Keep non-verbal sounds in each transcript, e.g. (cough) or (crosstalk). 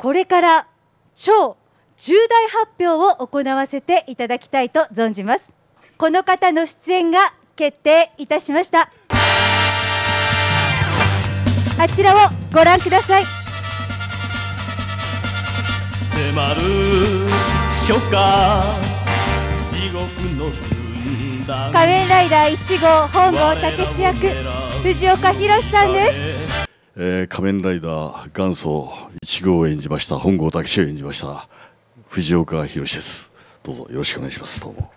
これから超重大発表を行わせていただきたいと存じますこの方の出演が決定いたしましたあちらをご覧ください迫る初夏地獄の仮面ライダー1号本郷武史役藤岡弘さんですえー、仮面ライダー元祖1号を演じました本郷武史を演じました藤岡弘ですどうぞよろしくお願いしますどうも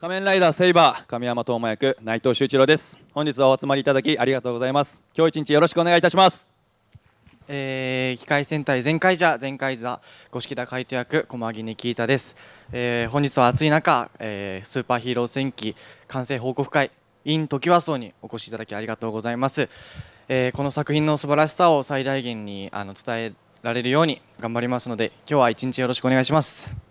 仮面ライダーセイバー神山東真役内藤修一郎です本日はお集まりいただきありがとうございます今日一日よろしくお願いいたしますえー、機械戦隊全開じ全開座五色田海斗役駒木根キータです、えー、本日は暑い中、えー、スーパーヒーロー戦記完成報告会 in トキワ荘にお越しいただきありがとうございます、えー、この作品の素晴らしさを最大限にあの伝えられるように頑張りますので今日は一日よろしくお願いします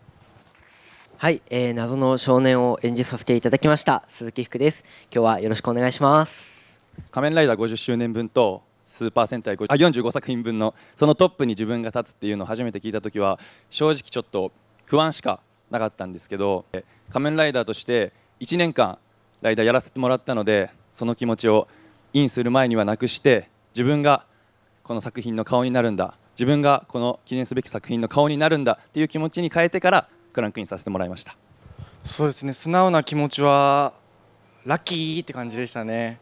はい、えー、謎の少年を演じさせていただきました鈴木福です今日はよろしくお願いします仮面ライダー50周年分とスーパー戦隊あ45作品分のそのトップに自分が立つっていうのを初めて聞いた時は正直ちょっと不安しかなかったんですけど仮面ライダーとして1年間ライダーやらせてもらったのでその気持ちをインする前にはなくして自分がこの作品の顔になるんだ自分がこの記念すべき作品の顔になるんだっていう気持ちに変えてからクランクインさせてもらいましたそうですね素直な気持ちはラッキーって感じでしたね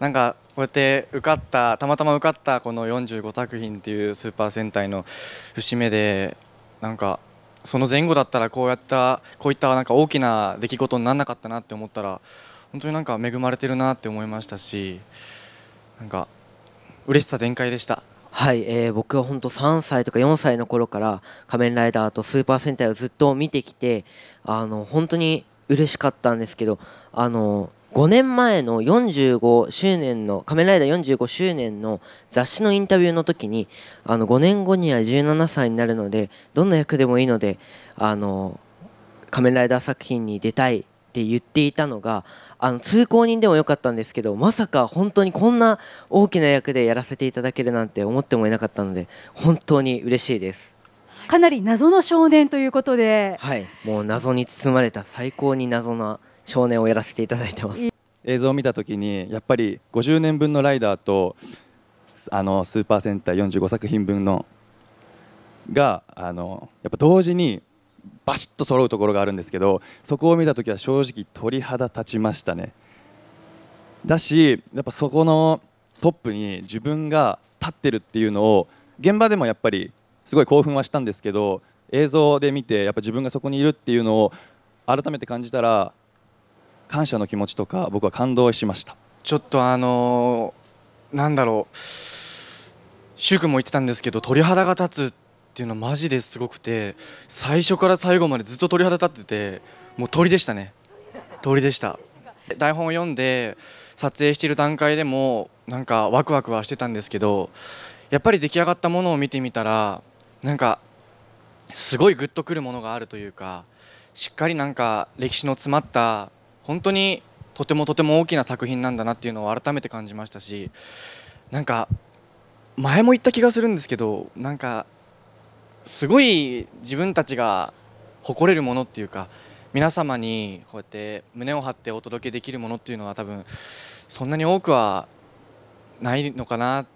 なんかこうやって受かったたまたま受かったこの45作品っていうスーパー戦隊の節目でなんかその前後だったらこうやったこういったなんか大きな出来事にならなかったなって思ったら本当になんか恵まれてるなって思いましたしなんか嬉しさ全開でした。はい、えー、僕は本当3歳とか4歳の頃から「仮面ライダー」と「スーパー戦隊」をずっと見てきてあの本当に嬉しかったんですけどあの5年前の45周年の「仮面ライダー」45周年の雑誌のインタビューの時にあの5年後には17歳になるのでどんな役でもいいのであの仮面ライダー作品に出たいって言っていたのがあの通行人でもよかったんですけどまさか本当にこんな大きな役でやらせていただけるなんて思ってもいなかったので本当に嬉しいです。かなり謎の少年ということで、はい、もう謎に包まれた最高に謎な少年をやらせていただいてます。(laughs) 映像を見た時にやっぱり50年分のライダーとあのスーパー戦隊45作品分のがあのやっぱ同時にバシッと揃うところがあるんですけどそこを見た時は正直鳥肌立ちましたねだしやっぱそこのトップに自分が立ってるっていうのを現場でもやっぱりすごい興奮はしたんですけど映像で見てやっぱ自分がそこにいるっていうのを改めて感じたら感謝の気持ちとか僕は感動しましたちょっとあのー、なんだろう柊君も言ってたんですけど鳥肌が立つっていうのはマジですごくて最初から最後までずっと鳥肌立っててもう鳥でしたね鳥でした台本を読んで撮影している段階でもなんかワクワクはしてたんですけどやっぱり出来上がったものを見てみたらなんかすごいグッとくるものがあるというかしっかりなんか歴史の詰まった本当にとてもとても大きな作品なんだなっていうのを改めて感じましたしなんか前も言った気がするんですけどなんかすごい自分たちが誇れるものっていうか皆様にこうやって胸を張ってお届けできるものっていうのは多分そんなに多くはないのかなっ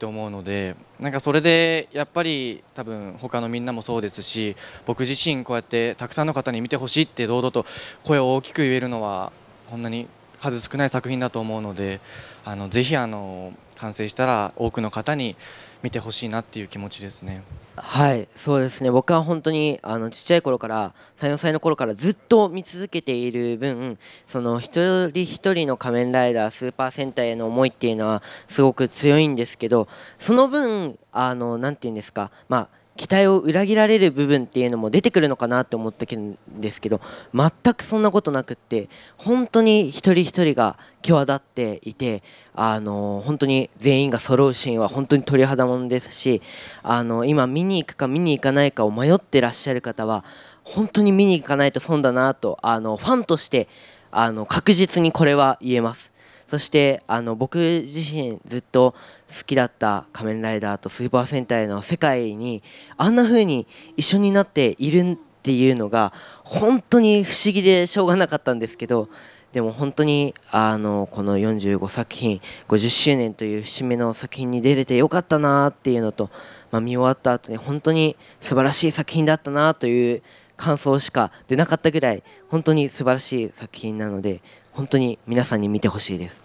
て思うのでなんかそれでやっぱり多分他のみんなもそうですし僕自身こうやってたくさんの方に見てほしいって堂々と声を大きく言えるのはほんなに数少ない作品だと思うのであのぜひあの完成したら多くの方に見てほしいなっていう気持ちですねはいそうですね僕は本当にあのちっちゃい頃から34歳の頃からずっと見続けている分その一人一人の仮面ライダースーパー戦隊への思いっていうのはすごく強いんですけどその分あのなて言うんですかまあ期待を裏切られる部分っていうのも出てくるのかなって思ったんですけど全くそんなことなくって本当に一人一人が際立っていてあの本当に全員が揃うシーンは本当に鳥肌ものですしあの今見に行くか見に行かないかを迷ってらっしゃる方は本当に見に行かないと損だなとあのファンとしてあの確実にこれは言えます。そしてあの僕自身ずっと好きだった「仮面ライダー」と「スーパー戦隊」の世界にあんな風に一緒になっているっていうのが本当に不思議でしょうがなかったんですけどでも本当にあのこの45作品50周年という節目の作品に出れてよかったなっていうのと、まあ、見終わった後に本当に素晴らしい作品だったなという感想しか出なかったぐらい本当に素晴らしい作品なので本当に皆さんに見てほしいです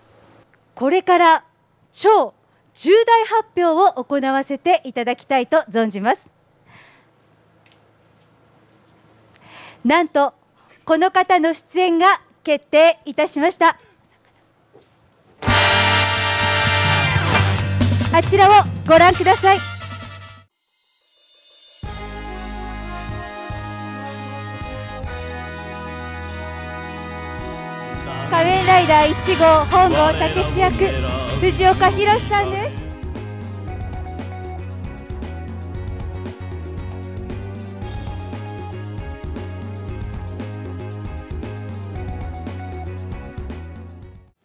これから超重大発表を行わせていただきたいと存じますなんとこの方の出演が決定いたしましたあちらをご覧くださいライダー1号本郷武史役藤岡弘さんです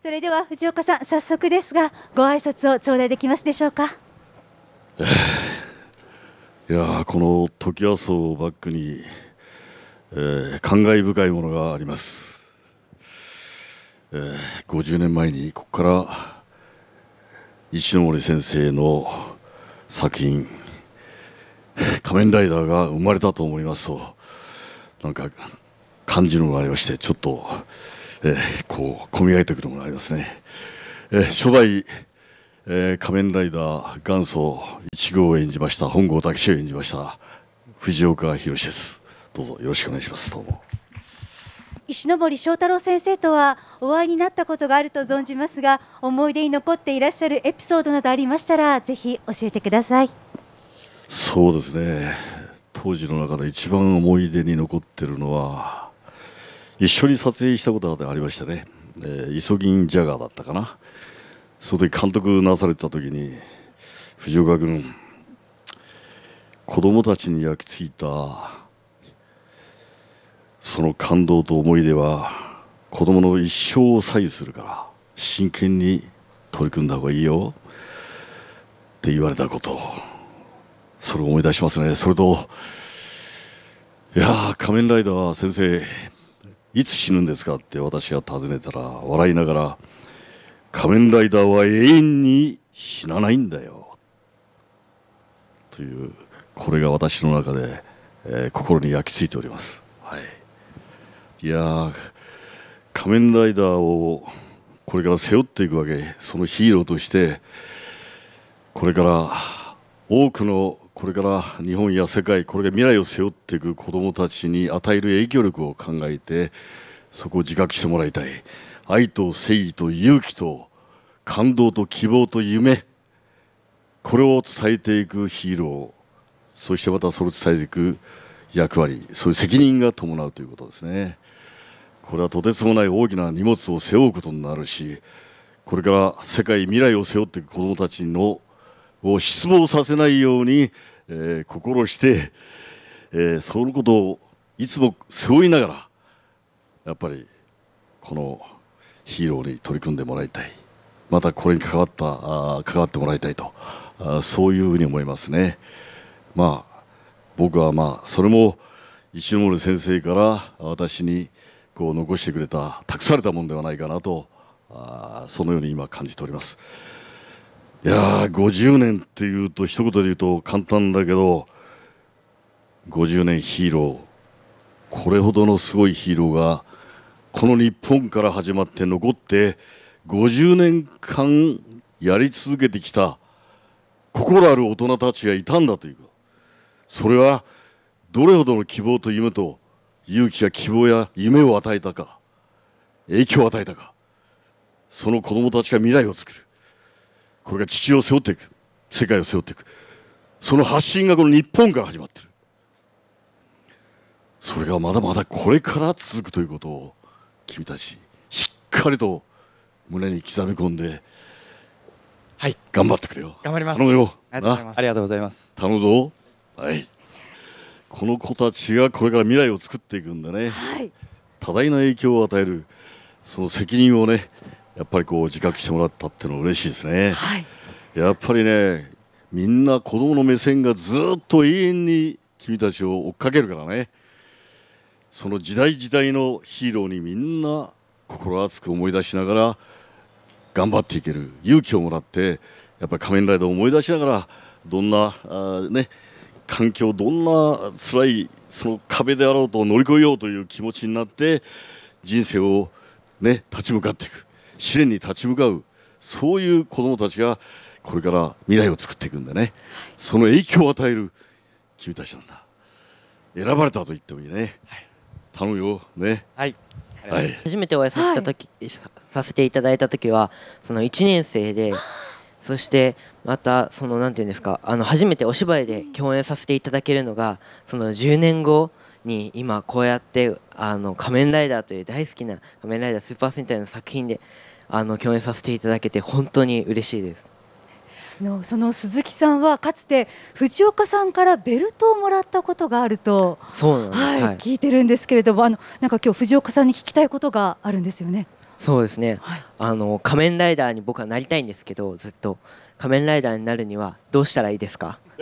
それでは藤岡さん早速ですがご挨拶を頂戴できますでしょうかいやこの時麻荘をバックに、えー、感慨深いものがありますえー、50年前にここから石森先生の作品「仮面ライダー」が生まれたと思いますとなんか感じるのがありましてちょっと、えー、こう込み上げてくるものがありますね。えー、初代えー、仮面ライダー元祖1号を演じました本郷武史を演じました藤岡弘ですどうぞよろしくお願いしますどうも石森章太郎先生とはお会いになったことがあると存じますが思い出に残っていらっしゃるエピソードなどありましたらぜひ教えてくださいそうですね当時の中で一番思い出に残ってるのは一緒に撮影したことがありましたね、えー、イソギンジャガーだったかなその時監督なされた時に藤岡君子供たちに焼き付いたその感動と思い出は子供の一生を左右するから真剣に取り組んだ方がいいよって言われたことそれを思い出しますねそれといや仮面ライダー先生いつ死ぬんですかって私が尋ねたら笑いながら仮面ライダーは永遠に死なないんだよというこれが私の中で、えー、心に焼き付いております。はいいや仮面ライダーをこれから背負っていくわけそのヒーローとしてこれから多くのこれから日本や世界これが未来を背負っていく子どもたちに与える影響力を考えてそこを自覚してもらいたい愛と誠意と勇気と感動と希望と夢これを伝えていくヒーローそしてまたそれを伝えていく役割そういう責任が伴うということですね。これはとてつもない大きな荷物を背負うことになるしこれから世界未来を背負っていく子どもたちのを失望させないように、えー、心して、えー、そのことをいつも背負いながらやっぱりこのヒーローに取り組んでもらいたいまたこれに関わったあ関わってもらいたいとあそういうふうに思いますね。まあ僕はまあそれも石森先生から私にこう残してくれた託されたものではないかなとあそのように今感じておりますいやー50年っていうと一言で言うと簡単だけど50年ヒーローこれほどのすごいヒーローがこの日本から始まって残って50年間やり続けてきた心ある大人たちがいたんだというそれはどれほどの希望と夢と勇気や希望や夢を与えたか影響を与えたかその子供たちが未来を作るこれが地球を背負っていく世界を背負っていくその発信がこの日本から始まってるそれがまだまだこれから続くということを君たちしっかりと胸に刻み込んではい頑張ってくれよ頑張ります頼むよありがとうございます頼むぞはいこの子たちがこれから未来を作っていくんでね、はい、多大な影響を与えるその責任をねやっぱりこう自覚してもらったっていうのは嬉しいですね、はい、やっぱりねみんな子供の目線がずっと永遠に君たちを追っかけるからねその時代時代のヒーローにみんな心熱く思い出しながら頑張っていける勇気をもらってやっぱり仮面ライダーを思い出しながらどんなあ、ね、環境どんな辛いその壁であろうと乗り越えようという気持ちになって人生を、ね、立ち向かっていく試練に立ち向かうそういう子どもたちがこれから未来を作っていくんでねその影響を与える君たちなんだ選ばれたと言ってもいいね、はい、頼むよねはいはい、初めてお会いさせた時、はい、させていただいた時はその1年生でそしてまたそのんていうんですかあの初めてお芝居で共演させていただけるのがその10年後に今こうやって「あの仮面ライダー」という大好きな「仮面ライダースーパー戦隊」の作品であの共演させていただけて本当に嬉しいです。のその鈴木さんはかつて藤岡さんからベルトをもらったことがあるとそうなんです、い、はい、聞いてるんですけれどもあのなんか今日藤岡さんに聞きたいことがあるんですよね。そうですね、はい、あの仮面ライダーに僕はなりたいんですけどずっと仮面ライダーになるにはどうしたらいいですか (laughs)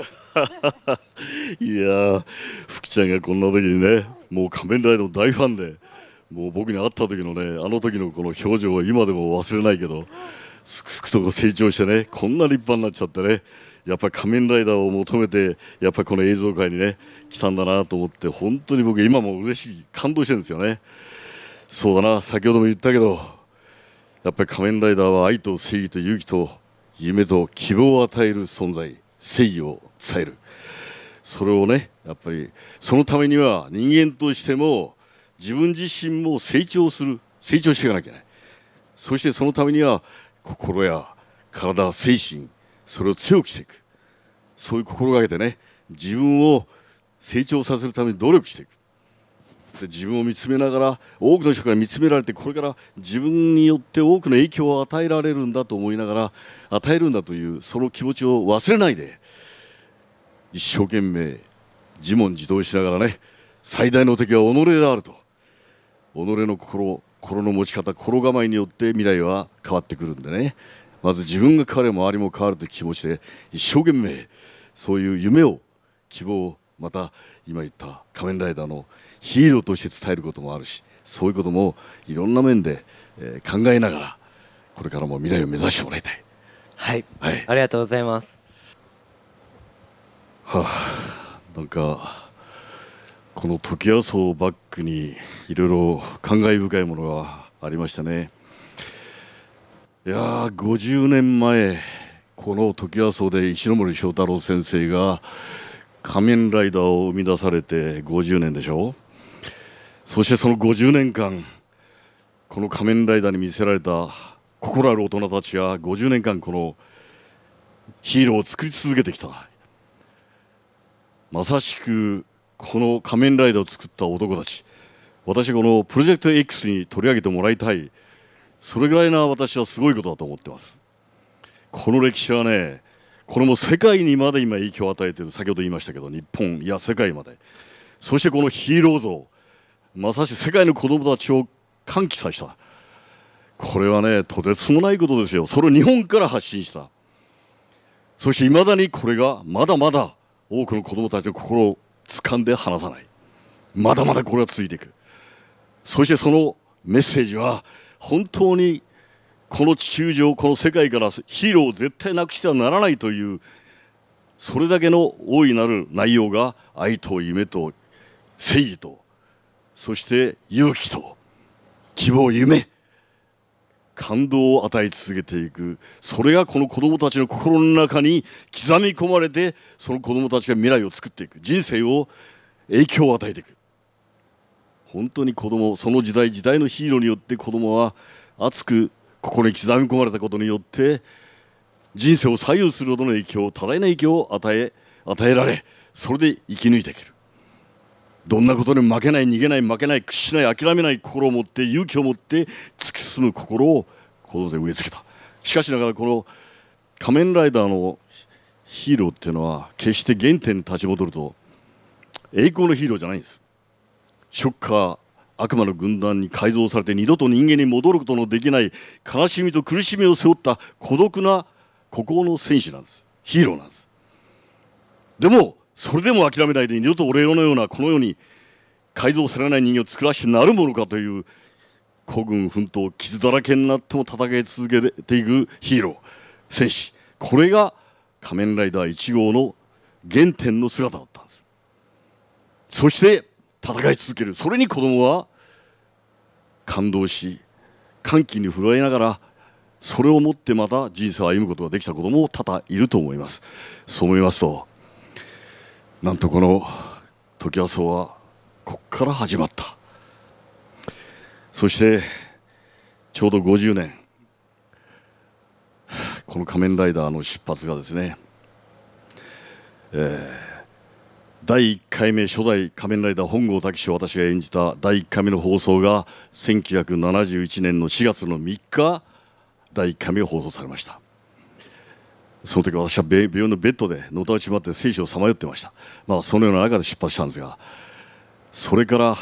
いや福ちゃんがこんな時にねもう仮面ライダーの大ファンでもう僕に会った時のねあの時のこの表情は今でも忘れないけどすくすくと成長してねこんな立派になっちゃってねやっぱ仮面ライダーを求めてやっぱこの映像界にね来たんだなと思って本当に僕今も嬉しい感動してるんですよね。そうだな先ほども言ったけどやっぱり仮面ライダーは愛と正義と勇気と夢と希望を与える存在正義を伝えるそれをねやっぱりそのためには人間としても自分自身も成長する成長していかなきゃいけないそしてそのためには心や体精神それを強くしていくそういう心がけてね自分を成長させるために努力していくで自分を見つめながら多くの人から見つめられてこれから自分によって多くの影響を与えられるんだと思いながら与えるんだというその気持ちを忘れないで一生懸命自問自答しながらね最大の敵は己であると己の心心の持ち方心構えによって未来は変わってくるんでねまず自分が変われば周りも変わるという気持ちで一生懸命そういう夢を希望をまた今言った「仮面ライダー」のヒーローとして伝えることもあるしそういうこともいろんな面で、えー、考えながらこれからも未来を目指してもらいたい、はい、はい、ありがとうございますはあなんかこの時矢荘をバックにいろいろ感慨深いものがありましたねいやー50年前この時矢荘で石森章太郎先生が「仮面ライダーを生み出されて50年でしょそしてその50年間この仮面ライダーに見せられた心ある大人たちが50年間このヒーローを作り続けてきたまさしくこの仮面ライダーを作った男たち私このプロジェクト X に取り上げてもらいたいそれぐらいな私はすごいことだと思ってますこの歴史はねこれも世界にまで今影響を与えている先ほど言いましたけど日本いや世界までそしてこのヒーロー像まさしく世界の子どもたちを歓喜させたこれはねとてつもないことですよそれを日本から発信したそしていまだにこれがまだまだ多くの子どもたちの心を掴んで離さないまだまだこれは続いていくそしてそのメッセージは本当にこの地球上この世界からヒーローを絶対なくしてはならないというそれだけの大いなる内容が愛と夢と正義とそして勇気と希望夢感動を与え続けていくそれがこの子どもたちの心の中に刻み込まれてその子どもたちが未来を作っていく人生を影響を与えていく本当に子どもその時代時代のヒーローによって子どもは熱くここに刻み込まれたことによって人生を左右するほどの影響多大な影響を与え与えられそれで生き抜いていけるどんなことに負けない逃げない負けない屈しない諦めない心を持って勇気を持って突き進む心を行動で植え付けたしかしながらこの仮面ライダーのヒーローっていうのは決して原点に立ち戻ると栄光のヒーローじゃないんですショッカー悪魔の軍団に改造されて二度と人間に戻ることのできない悲しみと苦しみを背負った孤独な孤高の戦士なんですヒーローなんですでもそれでも諦めないで二度と俺のようなこの世に改造されない人間を作らしてなるものかという孤軍奮闘傷だらけになっても戦い続けていくヒーロー戦士これが仮面ライダー1号の原点の姿だったんですそして戦い続けるそれに子供は感動し歓喜に震えながらそれをもってまた人生を歩むことができた子供も多々いると思いますそう思いますとなんとこの時ワ荘はここから始まったそしてちょうど50年この「仮面ライダー」の出発がですねえー第1回目初代仮面ライダー本郷武史を私が演じた第1回目の放送が1971年の4月の3日第1回目放送されましたその時私は病院のベッドでのたうちまって生死をさまよってましたまあそのような中で出発したんですがそれから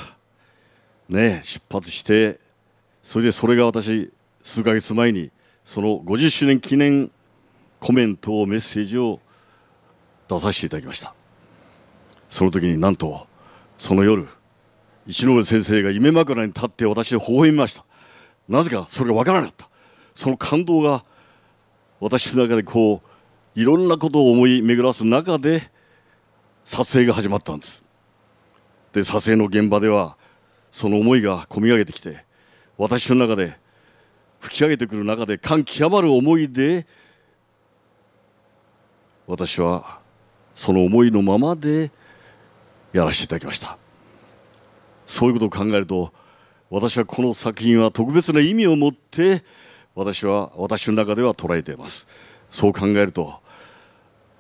ね出発してそれでそれが私数ヶ月前にその50周年記念コメントをメッセージを出させていただきましたその時になんとその夜石上先生が夢枕に立って私を微笑みましたなぜかそれが分からなかったその感動が私の中でこういろんなことを思い巡らす中で撮影が始まったんですで撮影の現場ではその思いが込み上げてきて私の中で吹き上げてくる中で感極まる思いで私はその思いのままでやらせていただきましたそういうことを考えると私はこの作品は特別な意味を持って私は私の中では捉えていますそう考えると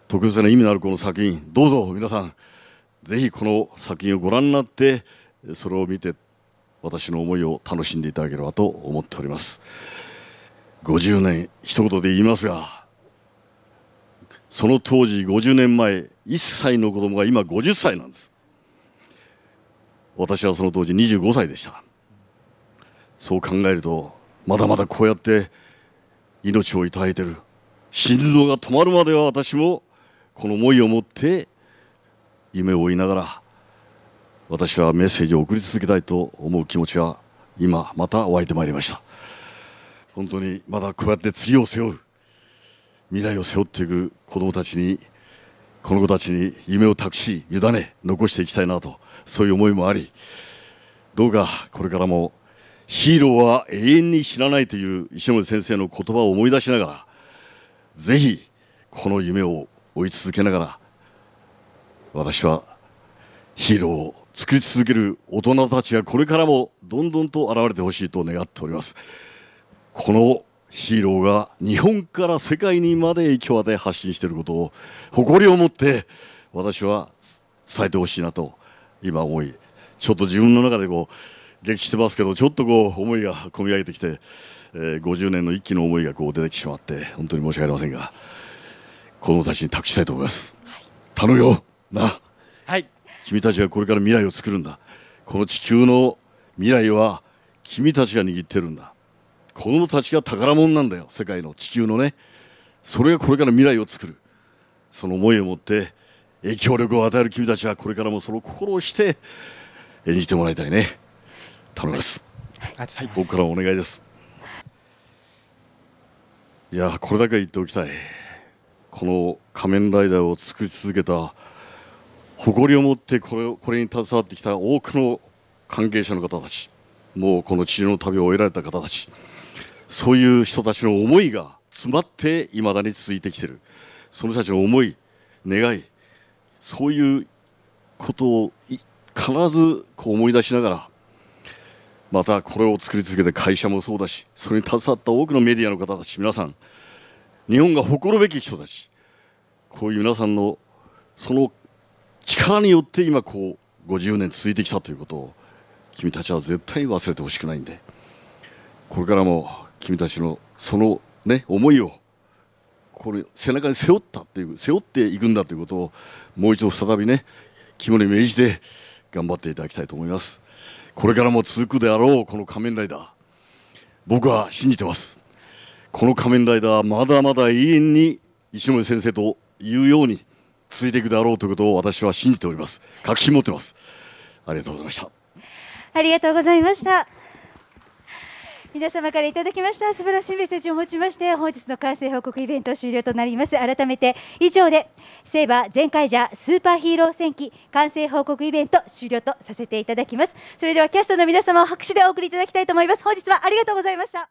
特別な意味のあるこの作品どうぞ皆さんぜひこの作品をご覧になってそれを見て私の思いを楽しんでいただければと思っております50年一言で言いますがその当時50年前1歳の子供が今50歳なんです私はその当時25歳でしたそう考えるとまだまだこうやって命を頂いてる心臓が止まるまでは私もこの思いを持って夢を追いながら私はメッセージを送り続けたいと思う気持ちが今また湧いてまいりました本当にまだこうやって次を背負う未来を背負っていく子どもたちにこの子たちに夢を託し委ね残していきたいなとそういう思いもありどうかこれからもヒーローは永遠に死なないという石森先生の言葉を思い出しながらぜひこの夢を追い続けながら私はヒーローを作り続ける大人たちがこれからもどんどんと現れてほしいと願っております。このヒーローが日本から世界にまで共和で発信していることを誇りを持って私は伝えてほしいなと今思いちょっと自分の中でこう激してますけどちょっとこう思いが込み上げてきて、えー、50年の一気の思いがこう出てきてしまって本当に申し訳ありませんが子供たちに託したいと思います、はい、頼むよな、はい、君たちがこれから未来を作るんだこの地球の未来は君たちが握ってるんだ子供たちが宝物なんだよ世界の地球のねそれがこれから未来を作るその思いを持って影響力を与える君たちはこれからもその心をして演じてもらいたいね頼みます、はい、僕からお願いですいやこれだけは言っておきたいこの「仮面ライダー」を作り続けた誇りを持ってこれこれに携わってきた多くの関係者の方たちもうこの地上の旅を終えられた方たちそういう人たちの思いが詰まっていまだに続いてきてるその人たちの思い願いそういうことを必ずこう思い出しながらまたこれを作り続けて会社もそうだしそれに携わった多くのメディアの方たち皆さん日本が誇るべき人たちこういう皆さんのその力によって今こう50年続いてきたということを君たちは絶対忘れてほしくないんでこれからも君たちのその、ね、思いをこれ背中に背負ったっていう背負っていくんだということをもう一度再びね肝に銘じて頑張っていただきたいと思いますこれからも続くであろうこの仮面ライダー僕は信じてますこの仮面ライダーまだまだ永遠に石森先生というようについていくであろうということを私は信じております確信持ってますありがとうございましたありがとうございました皆様からいただきました素晴らしいメッセージをもちまして本日の完成報告イベント終了となります改めて以上でセイバー全会社スーパーヒーロー戦記完成報告イベント終了とさせていただきますそれではキャストの皆様を拍手でお送りいただきたいと思います本日はありがとうございました